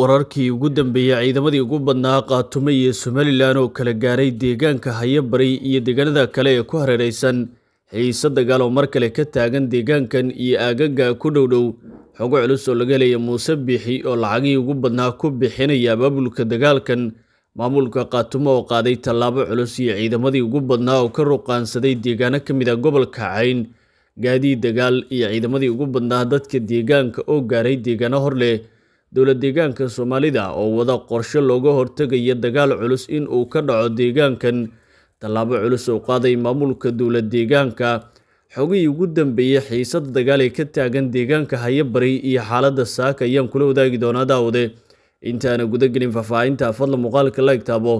wararkii ugu dambeeyey ciidamadii ugu badnaa qaatume iyo somalilan oo kala gaaray deegaanka hayabari iyo deegaanada kale ee ku hareeraysan xiise dagaal oo mar kale ka taagan deegaankan iyo aagaga ku dhowdhow xogo culus oo laga helaya muuse biixi oo lacagihii ugu badnaa ku bixinaya abaabulka dagaalkan maamulka qaatumo oo qaaday tallaabo culus iyo ciidamadii ugu badnaa oo ka ruqaansaday deegaano ka mid a ah gobolka cayn gaadii dagaal iyo ciidamadii ugu badnaa dadka deegaanka oo gaaray deegaano hor leh dowla deegaanka soomaalida oo wada qorshe looga hortegayo dagaal culus in uu ka dhaco deegaankan tallaabo culus uu qaaday maamulka dowla deegaanka xogihii ugu dambeeyey xiisada dagaal ee ka taagan deegaanka hayabari iyo xaaladda saaka ayaan kula wadaagi doonaa daawade intaana guda gelin faahfaahinta fadla muuqaalka la egtaabo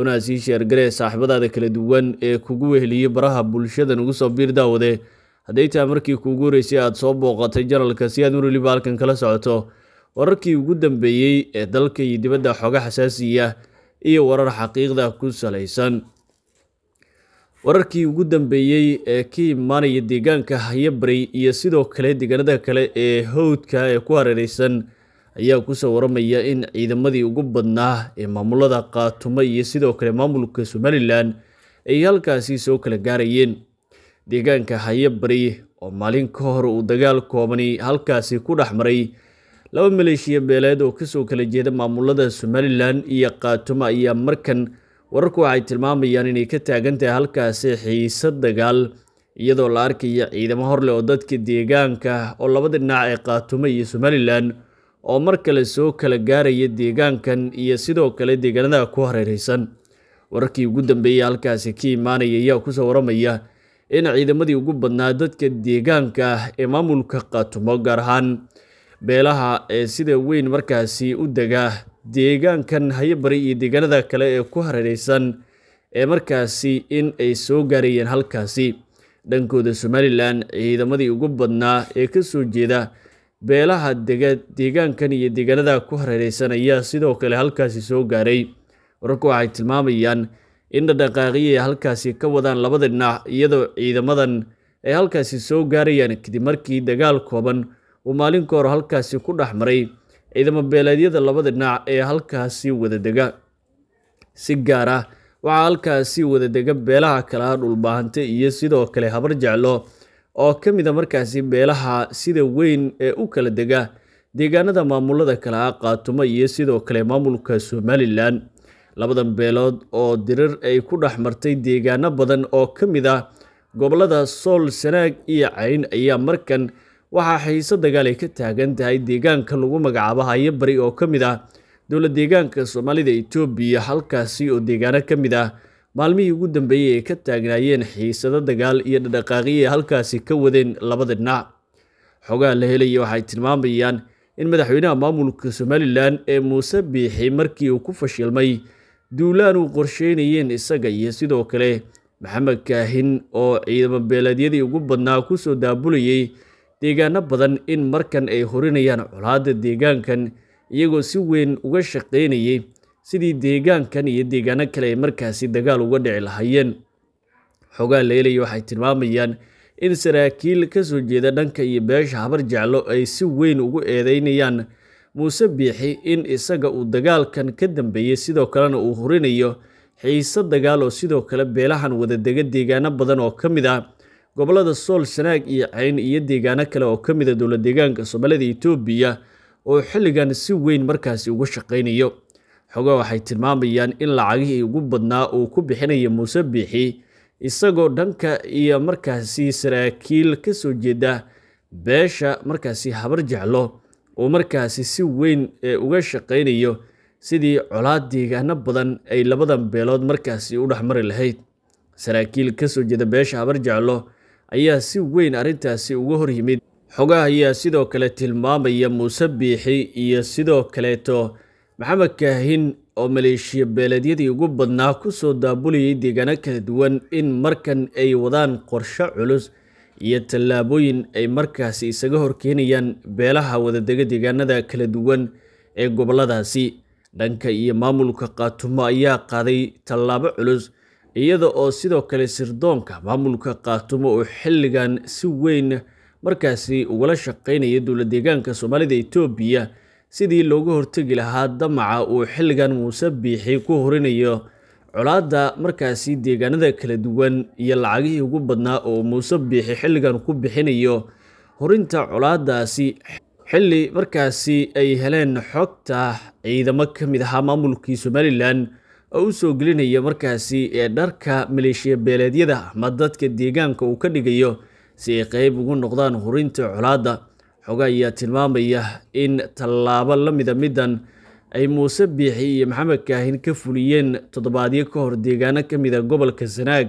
unaa sii sheergaree saaxiibadaada kala duwan ee kugu weheliya baraha bulshadan ugu soo biir daawade hadday tahay markii kuugu horeysay aad soo booqatay janalka si aad mar weliba halkan kala socoto wararkii ugu dambeeyey ee dalka iyo dibadda xooga xasaasiya ah iyo warar xaqiiqda ku salaysan wararkii ugu dambeeyey ee ka imaanaya deegaanka hayabarey iyo sidoo kale deegaanada kale ee howdka ee ku hareereysan ayaa kusoo waramaya in ciidamadii ugu badnaa ee maamulada qaatumo iyo sidoo kale maamulka somalilan ay halkaasi soo kala gaarayeen deegaanka hayabarey oo maalin ka hor uu dagaal koobani halkaasi ku dhex maray laba maleeshiya beeleed oo kasoo kala jeeda maamulada somalilan iyo khaatumo ayaa markan wararku waxay tilmaamayaan inay ka taagan tahay halkaasi xiisad dagaal iyadoo la arkaya ciidamo horle oo dadka deegaanka oo labada dhinac ee khaatumo iyo somalilan oo mar kale soo kala gaaraya deegaankan iyo sidoo kale deegaanada ku hareereysan wararkii ugu dambeeyay halkaasi ka imaanaya ayaa kusoo waramaya in ciidamadii ugu badnaa dadka deegaanka ee maamulka khaatumo gaar ahaan beelaha ee sida weyn markaasi u dega deegaankan hayabari iyo deegaanada kale ee ku hareereysan ee markaasi in ay soo gaarayeen halkaasi dhankooda somalilan ciidamadii ugu badnaa ee kasoo jeeda beelaha dega deegaankan iyo deegaanada ku hareereysan ayaa sidoo kale halkaasi soo gaaray wararku waxay tilmaamayaan in dhadhaqaaqiyay halkaasi ka wadaan labada dhinac iyadoo ciidamadan ay halkaasi soo gaarayaan kadib markii dagaal kooban uu maalin ka halkaasi ku dhex maray ciidamo beeleedyada labada dhinac ee halkaasi wadadega si gaar ah waxaa halkaasi wadadega beelaha kalaha dhulbaahanta iyo sidoo kale habar jeclo oo ka mida ah markaasi beelaha sida weyn ee u kala dega deegaanada maamulada kale ah qaatumo iyo sidoo kale maamulka somalilan labadan beelood oo dirar ay ku dhex martay deegaano badan oo ka mid ah gobolada sool sanaag iyo cayn ayaa markan waxaa xiiso dagaal ay ka taagan tahay deegaanka lagu magacaabo haya bari oo ka mid ah dowla deegaanka soomaalida etoobiya halkaasi oo deegaano ka mid ah maalmihii ugu dambeeyey ay ka taagnaayeen xiisado dagaal iyo dhadhaqaaqiyi ay halkaasi ka wadeen labada dhinac xogaha la helaya waxay tilmaamayaan in madaxweynaha maamulka somalilan ee muuse biixi markii uu ku fashilmay duulaan uu qorsheynayeen isaga iyo sidoo kale maxamed kaahin oo ciidamo beeleedyadii ugu badnaa kusoo daabulayay deegaano badan in markan ay hurinayaan colaadda deegaankan iyagoo si weyn uga shaqaynayay sidii deegaankan iyo deegaano kale ay markaasi dagaal uga dhici lahaayeen xogaa leelaya waxay tilmaamayaan in saraakiil kasoo jeeda dhanka iyo beesha habar jeclo ay si weyn ugu eedaynayaan muuse biixi in isaga uu dagaalkan ka dambeeyey sidoo kalena uu hurinayo xiise dagaal oo sidoo kale beelahan wadadega deegaano badan oo ka mid ah gobollada sool shanaag iyo cayn iyo deegaano kale oo ka mida ah dowla deegaanka soomaalida etoobiya oo xilligan si weyn markaasi uga shaqaynayo xoga waxay tilmaamayaan in lacagihii ugu badnaa uu ku bixinayo muuse biixi isagoo dhanka iyo markaasi saraakiil ka soo jeeda beesha markaasi habar jeclo oo markaasi si weyn eh, uga shaqaynayo sidii colaad deegaano badan ay labadan beelood markaasi u dhex mari lahayd saraakiil ka soo jeeda beesha habar jeclo ayaa si weyn arrintaasi uga hor yimid xogaha ayaa sidoo kale tilmaamaya muuse biixi iyo sidoo kaleeto maxamed kaahin oo maleeshiya beeleedyadii ugu badnaa ku soo daabulayay deegaano kala duwan in markan ay wadaan qorshe culus iyo tallaabooyin ay markaasi isaga horkeenayaan beelaha wadadega deegaanada kala duwan ee gobolladaasi dhanka iyo maamulka qaatumo ayaa qaaday tallaabo culus iyada oo sidoo kale sirdoonka maamulka qaatumo uu xilligan si weyn markaasi ugala shaqaynaya dowla deegaanka soomaalida etoobiya sidii looga hortegi lahaa damaca uu xilligan muuse biixi ku horinayo colaadda markaasi deegaanada kala duwan iyo lacagihii ugu badnaa oo muuse biixi xilligan ku bixinayo hurinta colaaddaasi xilli markaasi ay heleen xogta ciidamo ka mid ahaa maamulkii somalilan oo u soo gelinaya markaasi ee dharka maleeshiya beeleedyada ama dadka deegaanka uu ka dhigayo si ay qayb ugu noqdaan hurinta colaadda xoga ayaa tilmaamaya in tallaabo la mida middan ay muuse biixi iyo maxamed kaahin ka fuliyeen toddobaadyo ka hor deegaano ka mid a gobolka sanaag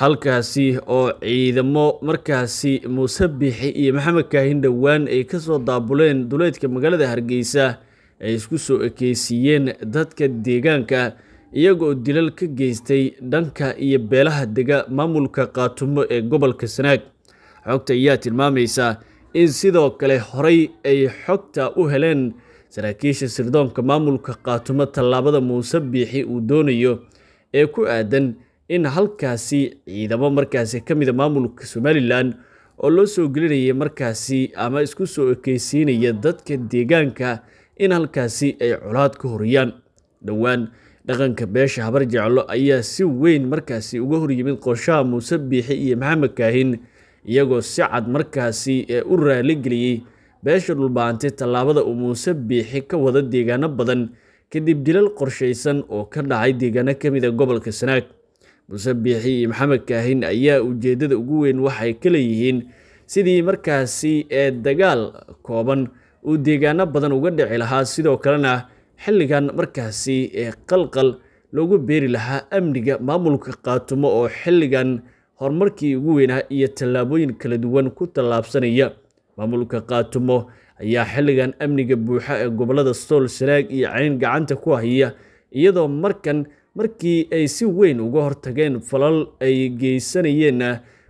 halkaasi oo ciidamo markaasi muuse biixi iyo maxamed kaahin dhowaan ay kasoo daabuleen duleedka magaalada hargeysa ay isku soo ekeysiiyeen dadka deegaanka iyagoo dilal ka geystay dhanka iyo beelaha dega maamulka qaatumo ee gobolka sanaag xogta ayaa tilmaamaysaa in sidoo kale horay ay xogta u heleen saraakiisha sirdoonka maamulka qaatumo tallaabada muuse biixi uu doonayo ee ku aadan in halkaasi ciidamo markaasi ka mida maamulka somalilan oo loo soo gelinaya markaasi ama isku soo ekeysiinaya dadka deegaanka in halkaasi ay colaad ka horiyaan dhowaan dhaqanka beesha habar jeclo ayaa si weyn markaasi uga horyimid qorshaha muuse biixi iyo maxamed kaahin iyagoo si cad markaasi ee u raaligeliyey beesha dhulbaantay tallaabada uu muuse biixi ka wada deegaano badan kadib dilal qorshaysan oo ka dhacay deegaano ka mid a ah gobolka sanaag muuse biixi iyo maxamed kaahin ayaa ujeeddada ugu weyn waxay ka leeyihiin sidii markaasi ee dagaal kooban uu deegaano badan uga dhici lahaa sidoo kalena xilligan markaasi ee qalqal loogu beeri lahaa amniga maamulka qaatumo oo xilligan horumarkii ugu weynaa iyo tallaabooyin kala duwan ku tallaabsanaya maamulka qaatumo ayaa xilligan amniga buuxa ee gobollada stool sanaag iyo cayn gacanta ku haya iyadoo markan markii ay si weyn uga hortageen falal ay geysanayeen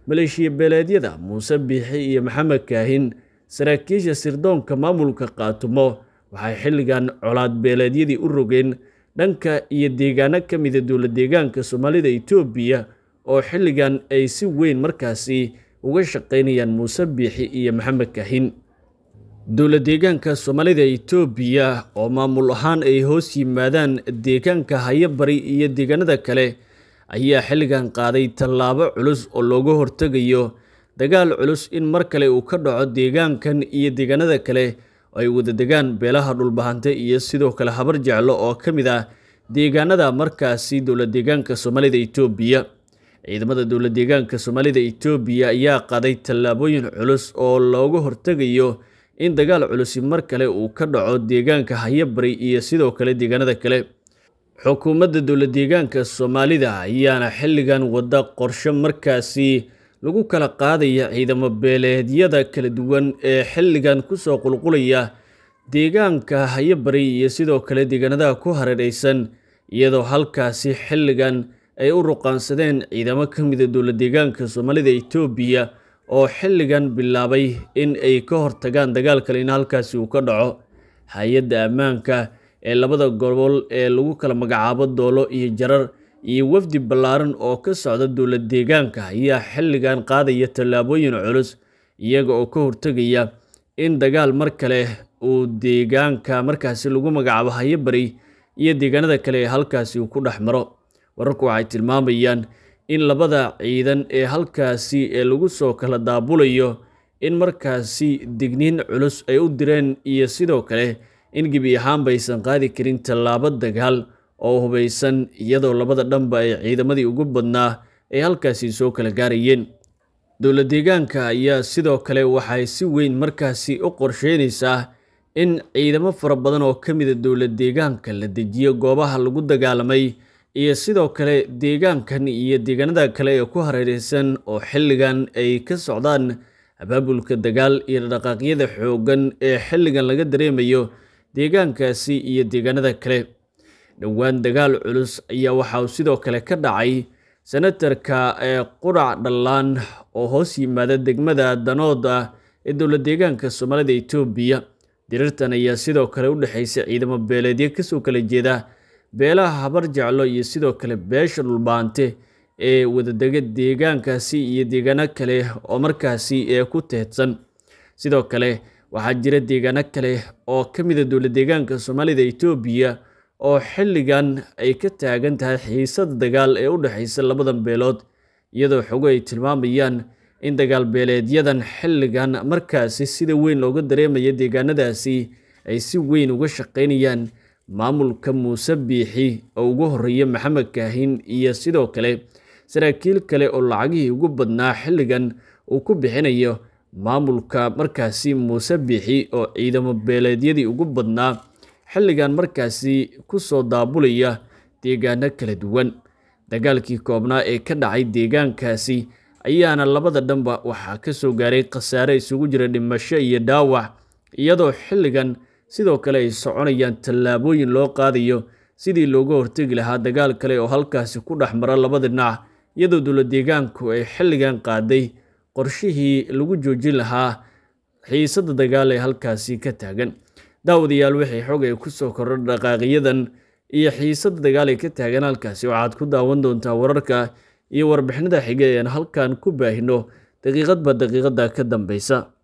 maleeshiya beeleedyada muuse biixi iyo maxamed kaahin saraakiisha sirdoonka maamulka qaatumo waxay xilligan colaad beeleedyadii u rogeen dhanka iyo deegaano ka mida ah dowlad deegaanka soomaalida itoobiya oo xilligan ay si weyn markaasi uga shaqaynayaan muuse biixi iyo maxamed kahin dowla deegaanka soomaalida itoobiya oo maamul ahaan ay hoos yimaadaan deegaanka hayabari iyo deegaanada kale ayaa xilligan qaaday tallaabo culus oo looga hortegayo dagaal culus in mar kale uu ka dhaco deegaankan iyo deegaanada kale ay wada degaan beelaha dhulbahante iyo sidoo kale habar jeclo oo ka mid ah deegaanada markaasi deegaanka soomaalida etoobiya ciidamada deegaanka soomaalida etoobiya ayaa qaaday tallaabooyin culus oo looga hortegayo in dagaal culusi mar kale uu ka dhaco deegaanka hayabari iyo sidoo kale deegaanada kale xukuumadda deegaanka soomaalida ayaana xilligan wadda qorsho markaasi lagu kala qaadaya ciidamo beeleedyada kala duwan ee xilligan ku soo qulqulaya deegaanka hayabari iyo sidoo kale deegaanadaha ku hareeraysan iyadoo halkaasi xilligan ay u ruqaansadeen ciidamo ka mida dowla deegaanka soomaalida etoobiya oo xilligan bilaabay in ay ka hortagaan dagaal in halkaasi uu ka dhaco hay-adda ammaanka ee labada gobol ee lagu kala magacaabo doolo iyo jarar iyo wafdi ballaaran oo ka socda dowlad deegaanka ayaa xilligan qaadaya tallaabooyin culus iyaga oo ka hortegaya in dagaal mar kale uu deegaanka markaasi lagu magacaabo hayabari iyo deegaanada kale ee halkaasi uu ku dhex maro wararku waxay tilmaamayaan in labada ciidan ee halkaasi ee lagu soo kala daabulayo in markaasi digniin culus ay u direen iyo sidoo kale in gebi ahaanba aysan qaadi karin tallaabo dagaal oo hubaysan iyadoo labada dhanba ay ciidamadii ugu badnaa ay halkaasi soo kala gaarayeen dowla deegaanka ayaa sidoo kale waxay si weyn markaasi u qorsheynaysaa in ciidamo fara badan oo ka mida ah dowla deegaanka la dejiyo goobaha lagu dagaalamay iyo sidoo kale deegaankan iyo deegaanada kale ee ku hareereysan oo xilligan ay ka socdaan abaabulka dagaal iyo dhaqaaqyada xooggan ee xilligan laga dareemayo deegaankaasi iyo deegaanada kale dhowaan dagaal culus ayaa waxa uu sidoo kale ka dhacay senatarka ee qurac dhallaan oo hoos yimaada degmada danooda ah ee dowlad deegaanka soomaalida etoobiya dirirtan ayaa sidoo kale u dhexaysa ciidamo beeleedyo kasoo kala jeeda beelaha habar jeclo iyo sidoo kale beesha dhulbaante ee wadadega deegaankaasi iyo deegaano kale oo markaasi ee ku teedsan sidoo kale waxaa jira deegaano kale oo ka mida ah dowlad deegaanka soomaalida etoobiya oo xilligan ay ka taagan tahay xiisad dagaal ee u dhexaysa labadan beelood iyadoo xogo ay tilmaamayaan in dagaal beeleedyadan xilligan markaasi sida weyn looga dareemaya deegaanadaasi ay si weyn uga shaqaynayaan maamulka muuse biixi oo ugu horreeya maxamed kaahin iyo sidoo kale saraakiil kale oo lacagihii ugu badnaa xilligan uu ku bixinayo maamulka markaasi muuse biixi oo ciidamo beeleedyadii ugu badnaa xilligan markaasi ku soo daabulaya deegaano kala duwan dagaalkii koobnaa ee ka dhacay deegaankaasi ayaana labada dhanba waxaa ka soo gaaray khasaare isugu jira dhimasho iyo dhaawac iyadoo xilligan sidoo kale ay soconayaan tallaabooyin loo qaadayo sidii looga hortegi lahaa dagaal kale oo halkaasi ku dhex mara labada dhinac iyadoo dowla deegaanku ay xilligan qaaday qorshihii lagu joojin lahaa xiisadda dagaal ee halkaasi ka taagan daawadayaal waxay ku soo kordha dhaqaaqiyadan iyo xiisada dagaal ee ka taagan halkaasi waxaad ku daawan doontaa wararka iyo warbixinada xigay ean halkan ku baahino daqiiqadba daqiiqada ka dambaysa